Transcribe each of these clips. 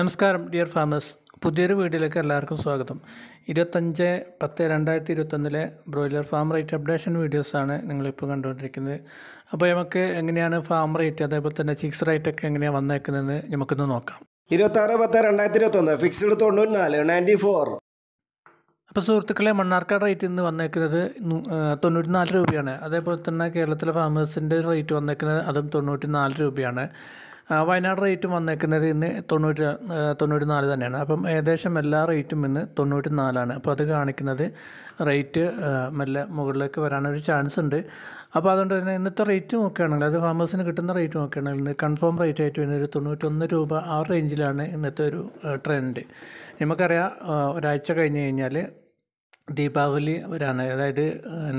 നമസ്കാരം dear farmers പുതിയൊരു വീഡിയോയിലേക്ക് എല്ലാവർക്കും സ്വാഗതം ഇരുപത്തഞ്ച് പത്ത് രണ്ടായിരത്തി ഇരുപത്തൊന്നിലെ ബ്രോയിലർ ഫാം റേറ്റ് അപ്ഡേഷൻ വീഡിയോസാണ് നിങ്ങളിപ്പോൾ കണ്ടുകൊണ്ടിരിക്കുന്നത് അപ്പോൾ നമുക്ക് എങ്ങനെയാണ് ഫാം റേറ്റ് അതേപോലെ തന്നെ ചിക്സ് റേറ്റ് ഒക്കെ എങ്ങനെയാണ് വന്നേക്കുന്നതെന്ന് നമുക്കൊന്ന് നോക്കാം ഇരുപത്താറ് പത്ത് രണ്ടായിരത്തി ഇരുപത്തൊന്ന് ഫിക്സ്ഡ് തൊണ്ണൂറ്റിനാല് നയൻറ്റി ഫോർ അപ്പോൾ സുഹൃത്തുക്കളെ മണ്ണാർക്കാട് റേറ്റ് ഇന്ന് വന്നേക്കുന്നത് തൊണ്ണൂറ്റിനാല് രൂപയാണ് അതേപോലെ തന്നെ കേരളത്തിലെ ഫാമേഴ്സിൻ്റെ റേറ്റ് വന്നേക്കുന്നത് അതും തൊണ്ണൂറ്റിനാല് രൂപയാണ് വയനാട് റേറ്റ് വന്നേക്കുന്നത് ഇന്ന് തൊണ്ണൂറ്റി തൊണ്ണൂറ്റി നാല് തന്നെയാണ് അപ്പം ഏകദേശം എല്ലാ റേറ്റും ഇന്ന് തൊണ്ണൂറ്റി നാലാണ് അപ്പോൾ അത് കാണിക്കുന്നത് റേറ്റ് മെല്ലെ മുകളിലേക്ക് വരാനൊരു ചാൻസ് ഉണ്ട് അപ്പോൾ അതുകൊണ്ട് തന്നെ ഇന്നത്തെ റേറ്റ് നോക്കുകയാണെങ്കിൽ അത് ഫാമേഴ്സിന് കിട്ടുന്ന റേറ്റ് നോക്കുകയാണെങ്കിൽ ഇന്ന് കൺഫേം റേറ്റ് ആയിട്ട് വരുന്ന ഒരു തൊണ്ണൂറ്റൊന്ന് രൂപ ആ റേഞ്ചിലാണ് ഇന്നത്തെ ഒരു ട്രെൻഡ് നമുക്കറിയാം ഒരാഴ്ച കഴിഞ്ഞ് കഴിഞ്ഞാൽ ദീപാവലി വരാണ് അതായത്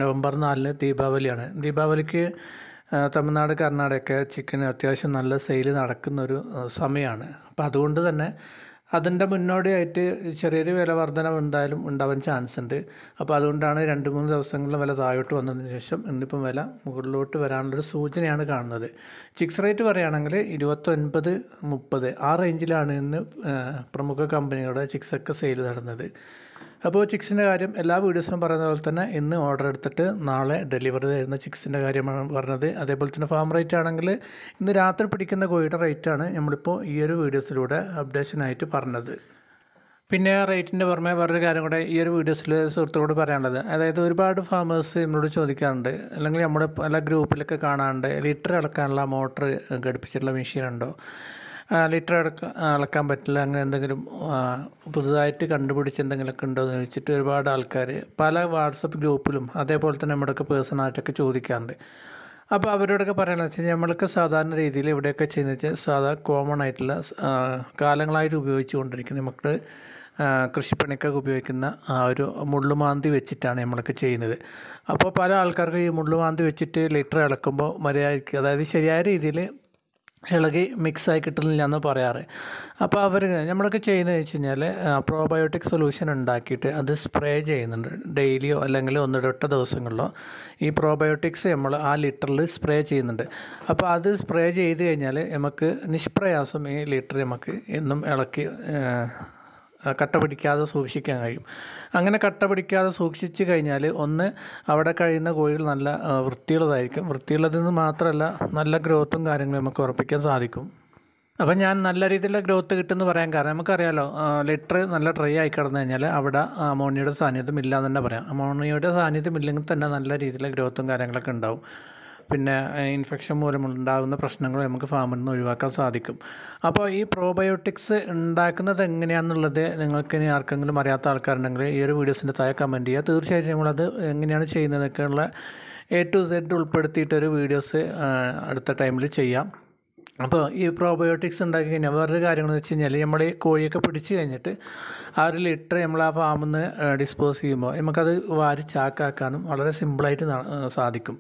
നവംബർ നാലിന് ദീപാവലിയാണ് ദീപാവലിക്ക് തമിഴ്നാട് കർണാടക ചിക്കന് അത്യാവശ്യം നല്ല സെയിൽ നടക്കുന്നൊരു സമയമാണ് അപ്പോൾ അതുകൊണ്ട് തന്നെ അതിൻ്റെ മുന്നോടിയായിട്ട് ചെറിയൊരു വില വർധനവ് എന്തായാലും ഉണ്ടാവാൻ ചാൻസ് ഉണ്ട് അപ്പോൾ അതുകൊണ്ടാണ് രണ്ട് മൂന്ന് ദിവസങ്ങളിലും വില താഴോട്ട് വന്നതിന് ശേഷം ഇന്നിപ്പം വില മുകളിലോട്ട് വരാനുള്ളൊരു സൂചനയാണ് കാണുന്നത് ചിക്സ് റേറ്റ് പറയുകയാണെങ്കിൽ ഇരുപത്തൊൻപത് മുപ്പത് ആ റേഞ്ചിലാണ് ഇന്ന് പ്രമുഖ കമ്പനികളുടെ ചിക്സൊക്കെ സെയിൽ നടന്നത് അപ്പോൾ ചിക്സിൻ്റെ കാര്യം എല്ലാ വീഡിയോസും പറയുന്ന പോലെ തന്നെ ഇന്ന് ഓർഡർ എടുത്തിട്ട് നാളെ ഡെലിവറി തരുന്ന ചിക്സിൻ്റെ കാര്യമാണ് പറഞ്ഞത് അതേപോലെ തന്നെ ഫാം റേറ്റ് ആണെങ്കിൽ ഇന്ന് രാത്രി പിടിക്കുന്ന കോഴിയുടെ റേറ്റാണ് നമ്മളിപ്പോൾ ഈ ഒരു വീഡിയോസിലൂടെ അപ്ഡേഷനായിട്ട് പറഞ്ഞത് പിന്നെ റേറ്റിൻ്റെ പുറമെ വേറൊരു കാര്യം കൂടെ ഈ ഒരു വീഡിയോസിൽ സുഹൃത്തുക്കളോട് പറയാനുള്ളത് അതായത് ഒരുപാട് ഫാമേഴ്സ് നമ്മളോട് ചോദിക്കാറുണ്ട് അല്ലെങ്കിൽ നമ്മുടെ പല ഗ്രൂപ്പിലൊക്കെ കാണാറുണ്ട് ലിറ്റർ ഇളക്കാനുള്ള മോട്ടർ ഘടിപ്പിച്ചിട്ടുള്ള മെഷീനുണ്ടോ ലിറ്റർ അടക്ക അളക്കാൻ പറ്റില്ല അങ്ങനെ എന്തെങ്കിലും പുതുതായിട്ട് കണ്ടുപിടിച്ച് എന്തെങ്കിലുമൊക്കെ ഉണ്ടോ എന്ന് ചോദിച്ചിട്ട് ഒരുപാട് ആൾക്കാർ പല വാട്സപ്പ് ഗ്രൂപ്പിലും അതേപോലെ തന്നെ നമ്മുടെയൊക്കെ പേഴ്സണായിട്ടൊക്കെ ചോദിക്കാറുണ്ട് അപ്പോൾ അവരോടൊക്കെ പറയണമെന്ന് വെച്ചാൽ നമ്മളൊക്കെ സാധാരണ രീതിയിൽ ഇവിടെയൊക്കെ ചെയ്യുന്ന വെച്ചാൽ സാധാ കോമൺ ആയിട്ടുള്ള കാലങ്ങളായിട്ട് ഉപയോഗിച്ചു കൊണ്ടിരിക്കുന്നത് നമുക്ക് കൃഷിപ്പണിക്കൊക്കെ ഉപയോഗിക്കുന്ന ആ ഒരു മുള്ളുമാന്തി വെച്ചിട്ടാണ് നമ്മളൊക്കെ ചെയ്യുന്നത് അപ്പോൾ പല ആൾക്കാർക്കും ഈ മുള്ളുമാന്തി വെച്ചിട്ട് ലിറ്റർ ഇളക്കുമ്പോൾ മര്യാദയ്ക്ക് അതായത് ശരിയായ രീതിയിൽ ഇളകി മിക്സായി കിട്ടുന്നില്ല എന്ന് പറയാറ് അപ്പോൾ അവർ നമ്മളൊക്കെ ചെയ്യുന്നത് വെച്ച് കഴിഞ്ഞാൽ പ്രോബയോട്ടിക് സൊല്യൂഷൻ ഉണ്ടാക്കിയിട്ട് അത് സ്പ്രേ ചെയ്യുന്നുണ്ട് ഡെയിലിയോ അല്ലെങ്കിൽ ഒന്നിടൊട്ട ദിവസങ്ങളിലോ ഈ പ്രോബയോട്ടിക്സ് നമ്മൾ ആ ലിറ്ററിൽ സ്പ്രേ ചെയ്യുന്നുണ്ട് അപ്പോൾ അത് സ്പ്രേ ചെയ്ത് കഴിഞ്ഞാൽ നമുക്ക് നിഷ്പ്രയാസം ഈ ലിറ്റർ നമുക്ക് എന്നും ഇളക്കി കട്ട പിടിക്കാതെ സൂക്ഷിക്കാൻ കഴിയും അങ്ങനെ കട്ട പിടിക്കാതെ സൂക്ഷിച്ചു കഴിഞ്ഞാൽ ഒന്ന് അവിടെ കഴിയുന്ന കോഴികൾ നല്ല വൃത്തിയുള്ളതായിരിക്കും നിന്ന് മാത്രമല്ല നല്ല ഗ്രോത്തും കാര്യങ്ങളും നമുക്ക് ഉറപ്പിക്കാൻ സാധിക്കും അപ്പം ഞാൻ നല്ല രീതിയിലുള്ള ഗ്രോത്ത് കിട്ടുമെന്ന് പറയാൻ കാരണം നമുക്കറിയാലോ ലിറ്റർ നല്ല ഡ്രൈ ആയി കിടന്നു കഴിഞ്ഞാൽ അവിടെ അമോണിയയുടെ സാന്നിധ്യം ഇല്ലാന്ന് തന്നെ പറയാം അമോണിയയുടെ സാന്നിധ്യം ഇല്ലെങ്കിൽ തന്നെ നല്ല രീതിയിലുള്ള ഗ്രോത്തും കാര്യങ്ങളൊക്കെ ഉണ്ടാവും പിന്നെ ഇൻഫെക്ഷൻ മൂലമുണ്ടാകുന്ന പ്രശ്നങ്ങൾ നമുക്ക് ഫാമിൽ നിന്ന് ഒഴിവാക്കാൻ സാധിക്കും അപ്പോൾ ഈ പ്രോബയോട്ടിക്സ് ഉണ്ടാക്കുന്നത് എങ്ങനെയാണെന്നുള്ളത് നിങ്ങൾക്ക് ഇനി ആർക്കെങ്കിലും അറിയാത്ത ആൾക്കാരുണ്ടെങ്കിൽ ഈ ഒരു വീഡിയോസിൻ്റെ താഴെ കമൻറ്റ് ചെയ്യുക തീർച്ചയായിട്ടും നമ്മളത് എങ്ങനെയാണ് ചെയ്യുന്നതൊക്കെയുള്ള എ ടു സെഡ് ഉൾപ്പെടുത്തിയിട്ടൊരു വീഡിയോസ് അടുത്ത ടൈമിൽ ചെയ്യാം അപ്പോൾ ഈ പ്രോബയോട്ടിക്സ് ഉണ്ടാക്കി കഴിഞ്ഞാൽ വേറൊരു കാര്യങ്ങളെന്ന് വെച്ച് കഴിഞ്ഞാൽ നമ്മൾ ഈ കോഴിയൊക്കെ പിടിച്ച് കഴിഞ്ഞിട്ട് ആ ഒരു ലിറ്റർ നമ്മൾ ആ ഫാമിൽ നിന്ന് ഡിസ്പോസ് ചെയ്യുമ്പോൾ നമുക്കത് വാരി ചാക്കാക്കാനും വളരെ സിമ്പിളായിട്ട് സാധിക്കും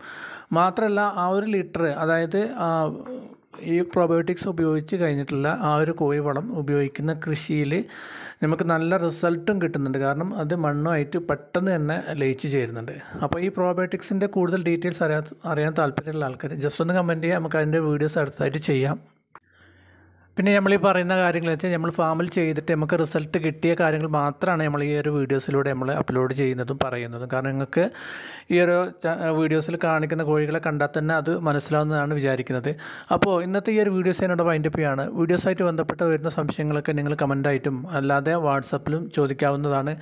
മാത്രമല്ല ആ ഒരു ലിറ്റർ അതായത് ഈ പ്രോബയോട്ടിക്സ് ഉപയോഗിച്ച് കഴിഞ്ഞിട്ടുള്ള ആ ഒരു കോഴിവളം ഉപയോഗിക്കുന്ന കൃഷിയിൽ നമുക്ക് നല്ല റിസൾട്ടും കിട്ടുന്നുണ്ട് കാരണം അത് മണ്ണുമായിട്ട് പെട്ടെന്ന് തന്നെ ലയിച്ച് ചേരുന്നുണ്ട് അപ്പോൾ ഈ പ്രോബയോട്ടിക്സിൻ്റെ കൂടുതൽ ഡീറ്റെയിൽസ് അറിയാൻ അറിയാൻ താല്പര്യമുള്ള ആൾക്കാർ ജസ്റ്റ് ഒന്ന് കമൻറ്റ് ചെയ്യുക നമുക്ക് അതിൻ്റെ വീഡിയോസ് അടുത്തായിട്ട് ചെയ്യാം പിന്നെ നമ്മൾ ഈ പറയുന്ന കാര്യങ്ങൾ വെച്ചാൽ നമ്മൾ ഫാമിൽ ചെയ്തിട്ട് നമുക്ക് റിസൾട്ട് കിട്ടിയ കാര്യങ്ങൾ മാത്രമാണ് നമ്മൾ ഈ ഒരു വീഡിയോസിലൂടെ നമ്മൾ അപ്ലോഡ് ചെയ്യുന്നതും പറയുന്നതും കാരണം നിങ്ങൾക്ക് ഈ ഒരു വീഡിയോസിൽ കാണിക്കുന്ന കോഴികളെ കണ്ടാൽ തന്നെ അത് മനസ്സിലാവുന്നതാണ് വിചാരിക്കുന്നത് അപ്പോൾ ഇന്നത്തെ ഈ ഒരു വീഡിയോസ് എന്നോട് വൈൻഡപ്പ് ചെയ്യാണ് വീഡിയോസായിട്ട് ബന്ധപ്പെട്ട് വരുന്ന സംശയങ്ങളൊക്കെ നിങ്ങൾ കമൻ്റായിട്ടും അല്ലാതെ വാട്സപ്പിലും ചോദിക്കാവുന്നതാണ്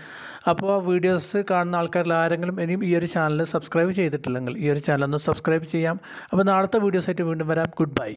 അപ്പോൾ വീഡിയോസ് കാണുന്ന ആൾക്കാരിൽ ആരെങ്കിലും ഇനിയും ഈ ഒരു ചാനൽ സബ്സ്ക്രൈബ് ചെയ്തിട്ടില്ലെങ്കിൽ ഈ ഒരു ചാനൽ ഒന്ന് സബ്സ്ക്രൈബ് ചെയ്യാം അപ്പോൾ നാളത്തെ വീഡിയോസായിട്ട് വീണ്ടും വരാം ഗുഡ് ബൈ